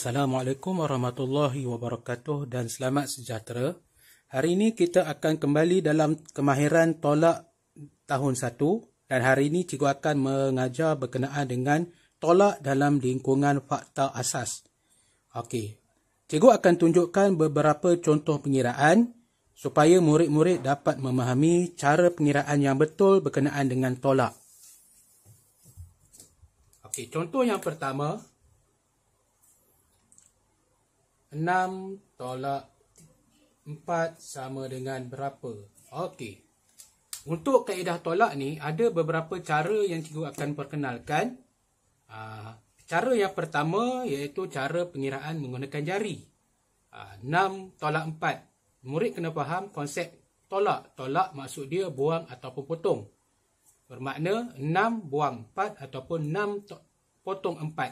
Assalamualaikum warahmatullahi wabarakatuh dan selamat sejahtera. Hari ini kita akan kembali dalam kemahiran tolak tahun 1 dan hari ini cikgu akan mengajar berkenaan dengan tolak dalam lingkungan fakta asas. Okey. Cikgu akan tunjukkan beberapa contoh pengiraan supaya murid-murid dapat memahami cara pengiraan yang betul berkenaan dengan tolak. Okey, contoh yang pertama, 6 tolak 4 sama dengan berapa? Okey. Untuk kaedah tolak ni, ada beberapa cara yang cikgu akan perkenalkan. Ah, cara yang pertama iaitu cara pengiraan menggunakan jari. 6 ah, tolak 4. Murid kena faham konsep tolak. Tolak maksud dia buang ataupun potong. Bermakna 6 buang 4 ataupun 6 potong 4.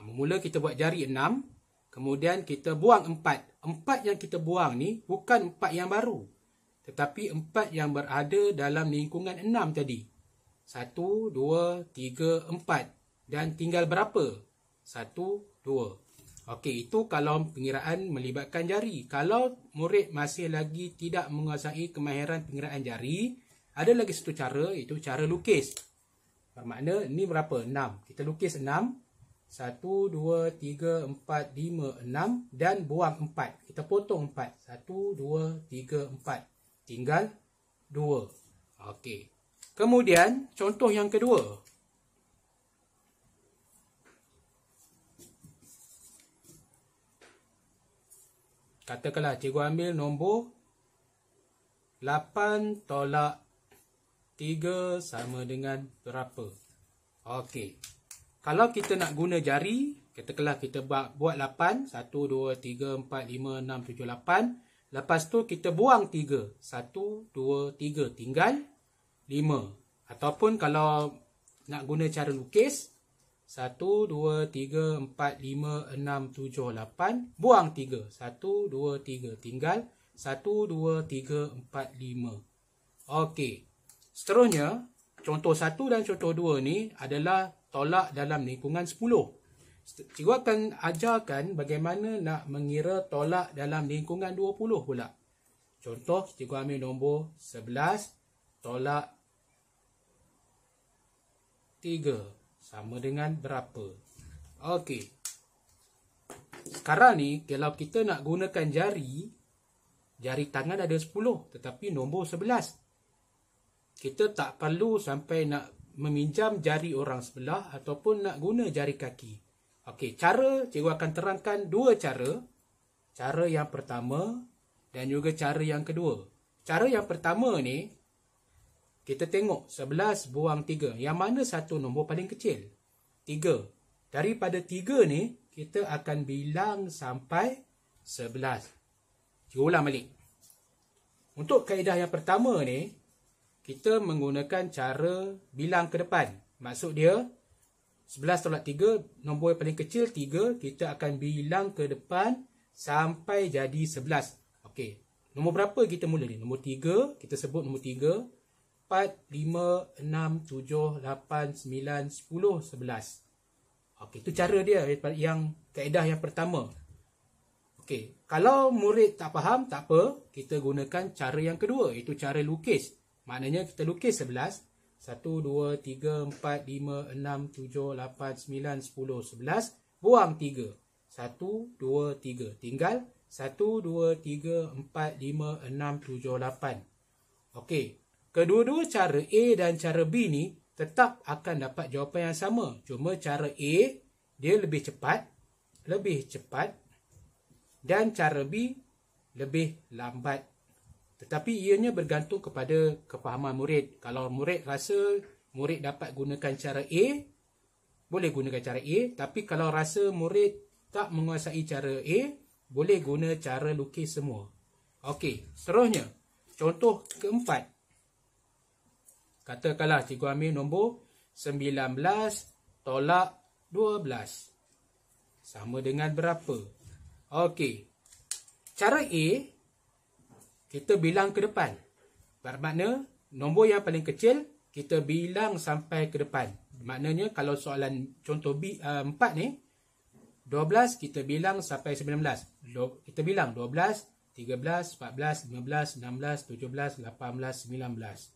Ah, mula kita buat jari 6. Kemudian kita buang empat. Empat yang kita buang ni bukan empat yang baru. Tetapi empat yang berada dalam lingkungan enam tadi. Satu, dua, tiga, empat. Dan tinggal berapa? Satu, dua. Okey, itu kalau pengiraan melibatkan jari. Kalau murid masih lagi tidak menguasai kemahiran pengiraan jari, ada lagi satu cara, itu cara lukis. Bermakna, ni berapa? enam? Kita lukis enam. Satu, dua, tiga, empat, lima, enam dan buang empat. Kita potong empat. Satu, dua, tiga, empat. Tinggal dua. Okey. Kemudian, contoh yang kedua. Katakanlah cikgu ambil nombor 8 tolak 3 sama dengan berapa. Okey. Kalau kita nak guna jari, kita katakanlah kita buat, buat 8. 1, 2, 3, 4, 5, 6, 7, Lepas tu kita buang 3. 1, 2, 3. Tinggal 5. Ataupun kalau nak guna cara lukis, 1, 2, 3, 4, 5, 6, 7, 8. Buang 3. 1, 2, 3. Tinggal 1, 2, 3, 4, 5. Okey. Seterusnya, contoh satu dan contoh dua ni adalah tolak dalam lingkungan 10. Cikgu akan ajarkan bagaimana nak mengira tolak dalam lingkungan 20 pula. Contoh, cikgu ambil nombor 11, tolak 3. Sama dengan berapa? Okey. Sekarang ni, kalau kita nak gunakan jari, jari tangan ada 10 tetapi nombor kita tak perlu sampai nak meminjam jari orang sebelah ataupun nak guna jari kaki. Okey, cara cikgu akan terangkan dua cara. Cara yang pertama dan juga cara yang kedua. Cara yang pertama ni, kita tengok 11 buang 3. Yang mana satu nombor paling kecil? 3. Daripada 3 ni, kita akan bilang sampai 11. Cikgu ulang balik. Untuk kaedah yang pertama ni, kita menggunakan cara bilang ke depan. Maksud dia, 11 tolak 3, nombor yang paling kecil 3, kita akan bilang ke depan sampai jadi 11. Okey, nombor berapa kita mula ni? Nombor 3, kita sebut nombor 3. 4, 5, 6, 7, 8, 9, 10, 11. 11. Okey, itu cara dia yang kaedah yang pertama. Okey, kalau murid tak faham, tak apa. Kita gunakan cara yang kedua, itu cara lukis. Maknanya kita lukis 11. satu dua tiga empat lima enam tujuh lapan sembilan sepuluh sebelas Buang tiga satu dua tiga Tinggal satu dua tiga empat lima enam tujuh lapan Okey. Kedua-dua cara A dan cara B ni tetap akan dapat jawapan yang sama. Cuma cara A, dia lebih cepat. Lebih cepat. Dan cara B, lebih lambat. Tetapi ianya bergantung kepada kefahaman murid. Kalau murid rasa murid dapat gunakan cara A, boleh gunakan cara A. Tapi kalau rasa murid tak menguasai cara A, boleh guna cara lukis semua. Okey, seterusnya. Contoh keempat. Katakanlah cikgu ambil nombor 19 tolak 12. Sama dengan berapa? Okey. Cara A kita bilang ke depan. Bermakna nombor yang paling kecil kita bilang sampai ke depan. Maknanya kalau soalan contoh B, uh, eh, 4 ni 12 kita bilang sampai 19. Do, kita bilang 12, 13, 14, 15, 16, 17, 18, 19.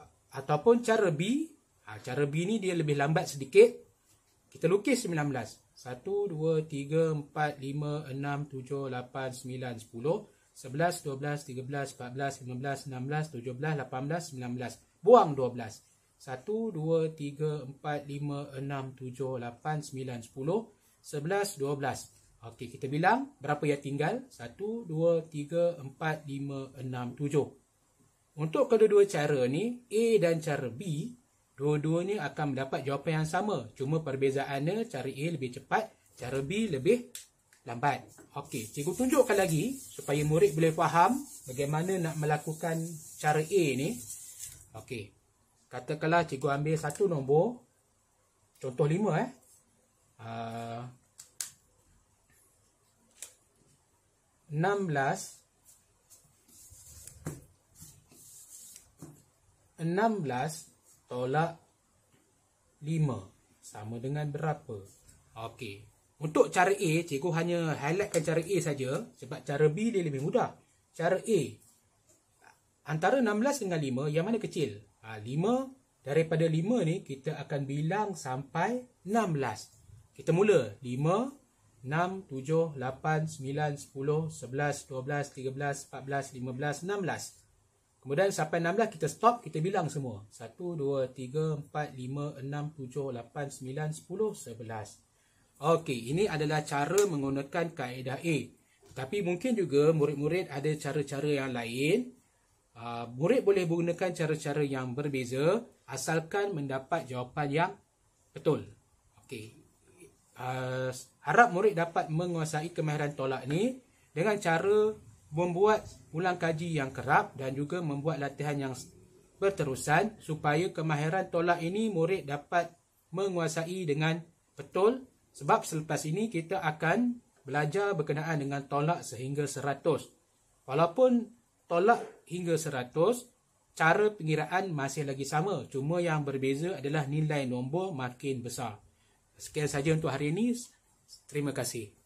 Uh, ataupun cara B, ha, cara B ni dia lebih lambat sedikit. Kita lukis 19. 1 2 3 4 5 6 7 8 9 10 11, 12, 13, 14, 15, 16, 17, 18, 19. Buang 12. 1, 2, 3, 4, 5, 6, 7, 8, 9, 10, 11, 12. Okey, kita bilang berapa yang tinggal? 1, 2, 3, 4, 5, 6, 7. Untuk kedua-dua cara ni, A dan cara B, dua-duanya akan mendapat jawapan yang sama. Cuma perbezaannya cara A lebih cepat, cara B lebih lambat. Okey, cikgu tunjukkan lagi supaya murid boleh faham bagaimana nak melakukan cara A ni. Okey. Katakanlah cikgu ambil satu nombor contoh 5 eh. Uh, enam belas enam belas tolak lima sama dengan berapa ok untuk cara A, cikgu hanya highlightkan cara A saja sebab cara B dia lebih mudah. Cara A, antara 16 dengan 5, yang mana kecil? Ha, 5, daripada 5 ni kita akan bilang sampai 16. Kita mula 5, 6, 7, 8, 9, 10, 11, 12, 13, 14, 15, 16. Kemudian sampai 16 kita stop, kita bilang semua. 1, 2, 3, 4, 5, 6, 7, 8, 9, 10, 11. Okey, ini adalah cara menggunakan kaedah A. Tapi mungkin juga murid-murid ada cara-cara yang lain. Uh, murid boleh menggunakan cara-cara yang berbeza asalkan mendapat jawapan yang betul. Okey. Uh, harap murid dapat menguasai kemahiran tolak ni dengan cara membuat ulang kaji yang kerap dan juga membuat latihan yang berterusan supaya kemahiran tolak ini murid dapat menguasai dengan betul sebab selepas ini kita akan belajar berkenaan dengan tolak sehingga seratus. Walaupun tolak hingga seratus, cara pengiraan masih lagi sama. Cuma yang berbeza adalah nilai nombor makin besar. Sekian saja untuk hari ini. Terima kasih.